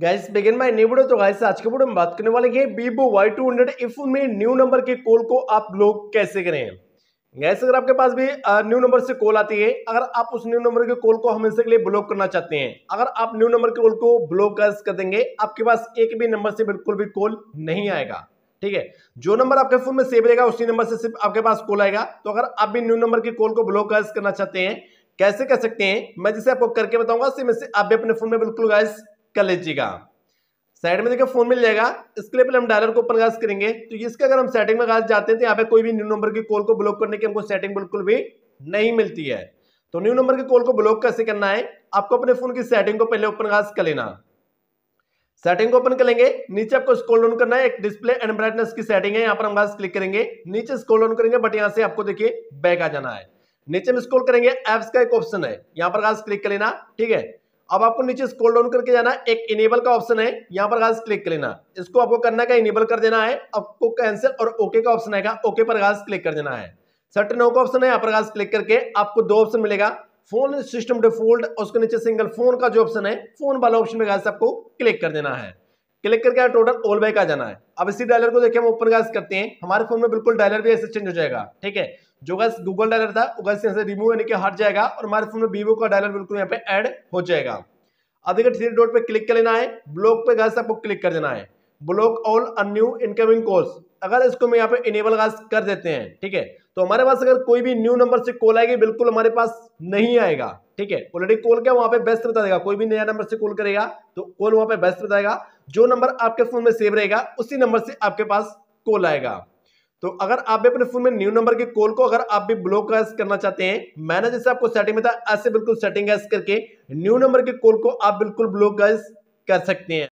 gas begin my new video तो guys आज के वीडियो में बात करने वाले हैं बीबो वाई टू हंड्रेड इफ में न्यू नंबर के कॉल को आप लोग कैसे करें गैस अगर आपके पास भी न्यू नंबर से कॉल आती है अगर आप उस न्यू नंबर के कॉल को हमेशा के लिए ब्लॉक करना चाहते हैं अगर आप न्यू नंबर के कॉल को ब्लॉक कर देंगे आपके पास एक भी नंबर से बिल्कुल भी कॉल नहीं आएगा ठीक है जो नंबर आपके फोन में सेव रहेगा उसी नंबर से सिर्फ आपके पास कॉल आएगा तो अगर आप भी न्यू नंबर के कॉल को ब्लॉक करना चाहते हैं कैसे कर सकते हैं मैं जिसे आपको करके बताऊंगा उसी से आप भी अपने फोन में बिल्कुल गैस कर लीजिएगा साइड में देखिए फोन मिल जाएगा इसके लिए पहले हम डायलर को ओपन कास्ट करेंगे तो इसके अगर हम सेटिंग में खास जाते हैं तो यहाँ पे कोई भी न्यू नंबर की कॉल को ब्लॉक करने की हमको सेटिंग बिल्कुल भी नहीं मिलती है तो न्यू नंबर की कॉल को ब्लॉक कैसे करना है आपको अपने फोन की सेटिंग को पहले ओपन कास्ट कर लेना सेटिंग को ओपन कर लेंगे नीचे आपको स्कोल ऑन करना है एक डिस्प्ले एंड ब्राइटनेस की सेटिंग है यहाँ पर हम खास क्लिक करेंगे नीचे स्कोल ऑन करेंगे बट यहाँ से आपको देखिए बैक आ जाना है नीचे में स्कोल करेंगे एप्स का एक ऑप्शन है यहाँ पर खास क्लिक कर लेना ठीक है अब आपको नीचे स्क्रॉल डाउन करके जाना है एक इनेबल का ऑप्शन है यहाँ पर घास क्लिक कर लेना इसको आपको करना है इनेबल कर देना है आपको कैंसिल और ओके का ऑप्शन आएगा ओके पर घास क्लिक कर देना है सर्ट नो का ऑप्शन है यहाँ पर घास क्लिक करके आपको दो ऑप्शन मिलेगा फोन सिस्टम डिफॉल्ट उसके नीचे सिंगल फोन का जो ऑप्शन है फोन वाला ऑप्शन में घास आपको क्लिक कर देना है क्लिक करके टोटल ऑल बाय का जाना है अब इसी डायलर को देखिए हम ओपन गैस करते हैं हमारे फोन में बिल्कुल डायलर भी ऐसे चेंज हो जाएगा ठीक है जो गैस गूगल डायलर था वो गैस यहाँ से रिमूव यानी कि हट जाएगा और हमारे फोन में वीवो का डायलर बिल्कुल यहाँ पे ऐड हो जाएगा अब देखिए थ्री डॉट पर क्लिक कर लेना है ब्लॉक पे गैस आपको क्लिक कर देना है block all new incoming calls अगर इसको हम यहाँ पे इनेबल कर देते हैं ठीक है तो हमारे पास अगर कोई भी न्यू नंबर से कॉल आएगी बिल्कुल हमारे पास नहीं आएगा ठीक है ऑलरेडी कॉल क्या वहां पे बेस्ट बता देगा कोई भी नया नंबर से कॉल करेगा तो कॉल वहां पे बेस्ट बताएगा जो नंबर आपके फोन में सेव रहेगा उसी नंबर से आपके पास कॉल आएगा तो अगर आप भी अपने फोन में न्यू नंबर के कॉल को अगर आप भी ब्लॉक करना चाहते हैं मैंने जैसे आपको सेटिंग में था ऐसे बिल्कुल सेटिंग करके न्यू नंबर के कॉल को आप बिल्कुल ब्लॉक कर सकते हैं